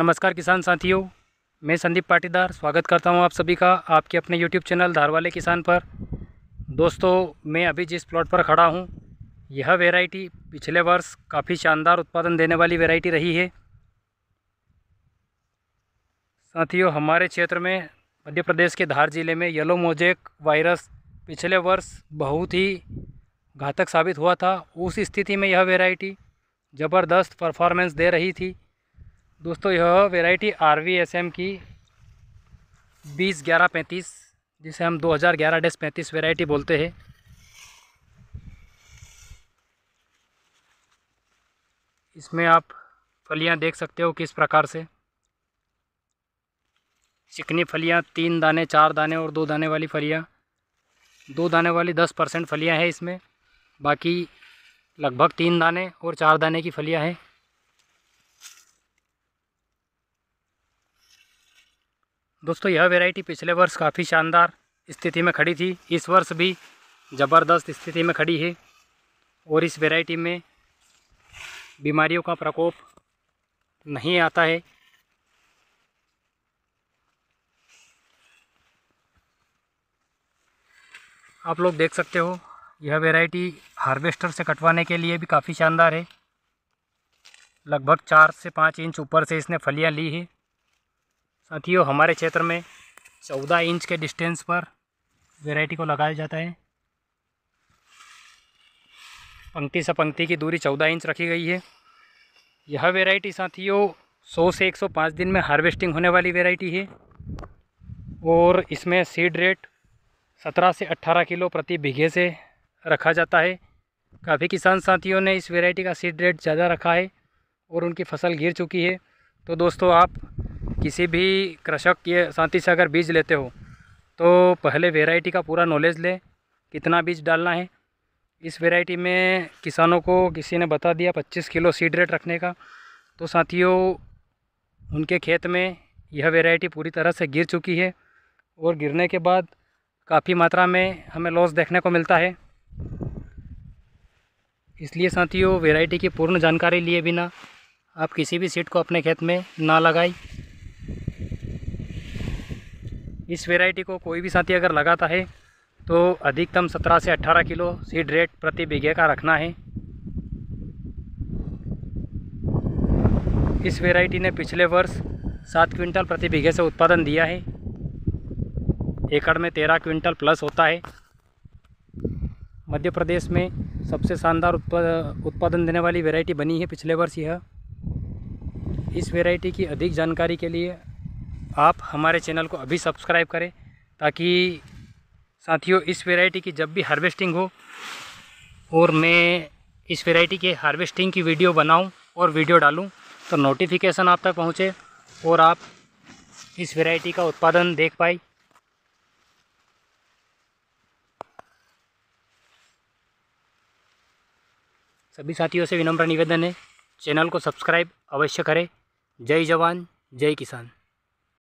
नमस्कार किसान साथियों मैं संदीप पाटीदार स्वागत करता हूं आप सभी का आपके अपने यूट्यूब चैनल धारवाले किसान पर दोस्तों मैं अभी जिस प्लॉट पर खड़ा हूं यह वेराइटी पिछले वर्ष काफ़ी शानदार उत्पादन देने वाली वेराइटी रही है साथियों हमारे क्षेत्र में मध्य प्रदेश के धार जिले में येलो मोजेक वायरस पिछले वर्ष बहुत ही घातक साबित हुआ था उस स्थिति में यह वेराइटी ज़बरदस्त परफॉर्मेंस दे रही थी दोस्तों यह variety R V S M की बीस ग्यारह पैंतीस जिसे हम दो हज़ार ग्यारह डेस पैंतीस वेराइटी बोलते हैं इसमें आप फलियां देख सकते हो किस प्रकार से चिकनी फलियां तीन दाने चार दाने और दो दाने वाली फलियां दो दाने वाली दस परसेंट फलियाँ हैं इसमें बाकी लगभग तीन दाने और चार दाने की फलियाँ हैं दोस्तों यह वेराइटी पिछले वर्ष काफ़ी शानदार स्थिति में खड़ी थी इस वर्ष भी ज़बरदस्त स्थिति में खड़ी है और इस वेराइटी में बीमारियों का प्रकोप नहीं आता है आप लोग देख सकते हो यह वेराइटी हार्वेस्टर से कटवाने के लिए भी काफ़ी शानदार है लगभग चार से पाँच इंच ऊपर से इसने फलियां ली है साथियों हमारे क्षेत्र में चौदह इंच के डिस्टेंस पर वेराइटी को लगाया जाता है पंक्ति से पंक्ति की दूरी चौदह इंच रखी गई है यह वेराइटी साथियों सौ से एक सौ पाँच दिन में हार्वेस्टिंग होने वाली वेराइटी है और इसमें सीड रेट सत्रह से अट्ठारह किलो प्रति बीघे से रखा जाता है काफ़ी किसान साथियों ने इस वेराइटी का सीड रेट ज़्यादा रखा है और उनकी फसल गिर चुकी है तो दोस्तों आप किसी भी कृषक ये शांति से अगर बीज लेते हो तो पहले वेराइटी का पूरा नॉलेज ले कितना बीज डालना है इस वेराइटी में किसानों को किसी ने बता दिया 25 किलो सीड रेट रखने का तो साथियों उनके खेत में यह वेराइटी पूरी तरह से गिर चुकी है और गिरने के बाद काफ़ी मात्रा में हमें लॉस देखने को मिलता है इसलिए साथियों वेराइटी की पूर्ण जानकारी लिए बिना आप किसी भी सीड को अपने खेत में ना लगाएं इस वेराइटी को कोई भी साथी अगर लगाता है तो अधिकतम 17 से 18 किलो सीड रेट प्रति बीघे का रखना है इस वेराइटी ने पिछले वर्ष सात क्विंटल प्रति बीघे से उत्पादन दिया है एकड़ में तेरह क्विंटल प्लस होता है मध्य प्रदेश में सबसे शानदार उत्पादन देने वाली वेराइटी बनी है पिछले वर्ष यह इस वेराइटी की अधिक जानकारी के लिए आप हमारे चैनल को अभी सब्सक्राइब करें ताकि साथियों इस वेराइटी की जब भी हार्वेस्टिंग हो और मैं इस वेराइटी के हार्वेस्टिंग की वीडियो बनाऊं और वीडियो डालूं तो नोटिफिकेशन आप तक पहुंचे और आप इस वेराइटी का उत्पादन देख पाए सभी साथियों से विनम्र निवेदन है चैनल को सब्सक्राइब अवश्य करें जय जवान जय किसान